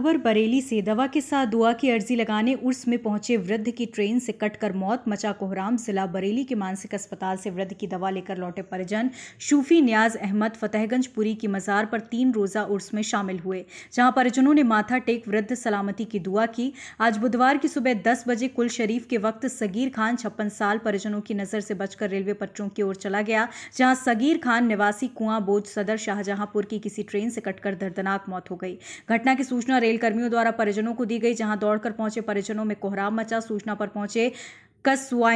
खबर बरेली से दवा के साथ दुआ की अर्जी लगाने उर्स में पहुंचे वृद्ध की ट्रेन से कटकर मौत मचा कोहराम जिला बरेली के मानसिक अस्पताल से वृद्ध की दवा लेकर लौटे परिजन शूफी न्याज अहमद फतेहगंज पुरी की मज़ार पर तीन रोज़ा उर्स में शामिल हुए जहां परिजनों ने माथा टेक वृद्ध सलामती की दुआ की आज बुधवार की सुबह दस बजे कुल शरीफ के वक्त सगीर खान छप्पन साल परिजनों की नज़र से बचकर रेलवे पटरों की ओर चला गया जहाँ सगीर खान निवासी कुआं बोझ सदर शाहजहांपुर की किसी ट्रेन से कटकर दर्दनाक मौत हो गई घटना की सूचना रेल कर्मियों द्वारा परिजनों को दी गई जहां दौड़कर पहुंचे परिजनों में कोहराम मचा सूचना पर पहुंचे कस्बा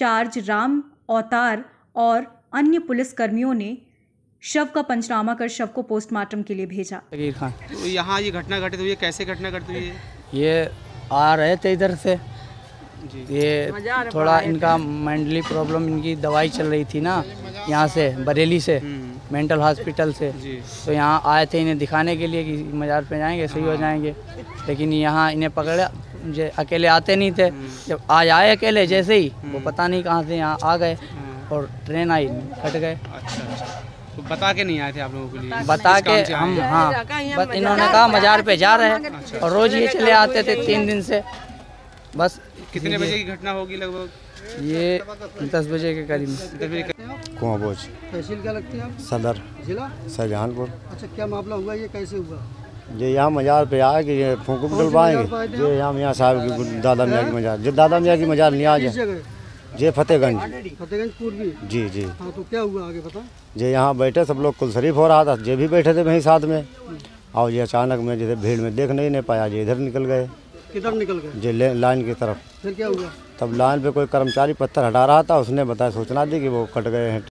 चार्ज राम अवतार और अन्य पुलिस कर्मियों ने शव का पंचनामा कर शव को पोस्टमार्टम के लिए भेजा खान तो यहाँ ये घटना घटित हुई है कैसे घटना घटित हुई है ये आ रहे थे इधर से ये थोड़ा इनका मेंटली प्रॉब्लम इनकी दवाई चल रही थी ना यहाँ से बरेली से मेंटल हम्म। हॉस्पिटल से तो यहाँ आए थे इन्हें दिखाने के लिए कि मजार पे जाएंगे सही हो हाँ। जाएंगे लेकिन यहाँ इन्हें पकड़ा अकेले आते नहीं थे हम्म। जब आज आए अकेले जैसे ही वो हम्म। पता नहीं कहाँ से यहाँ आ गए हाँ। और ट्रेन आई कट गए अच्छा, अच्छा। तो बता के नहीं आए थे आप लोगों के लिए बता के हम हाँ बस इन्होंने कहा मजार पे जा रहे हैं अच्छा। और रोज़ ये चले आते थे तीन दिन से बस कितने बजे की घटना होगी लगभग ये दस बजे के करीब दस बजे कुआ बोझ तहसील क्या लगती है आप सदर जिला शाहजहानपुर अच्छा क्या मामला हुआ ये कैसे हुआ ये यहाँ मजार पे आए कि ये फूकू डलवाएंगे ये यहाँ यहाँ साहब की दादा मियाँ की मजार जो दादा मियाँ की मजार नहीं आ जाए जे फतेहगंज फतेहगंज पूर्वी जी जी हाँ तो क्या हुआ आगे पता जे यहाँ बैठे सब लोग कुलशरीफ हो रहा था जे भी बैठे थे वहीं साथ में हम्म। और ये अचानक में जैसे भीड़ में देख नहीं नहीं पाया जे इधर निकल गए किधर निकल गए जे लाइन की तरफ फिर क्या हुआ तब लाइन पे कोई कर्मचारी पत्थर हटा रहा था उसने बताया सूचना दी कि वो कट गए हैं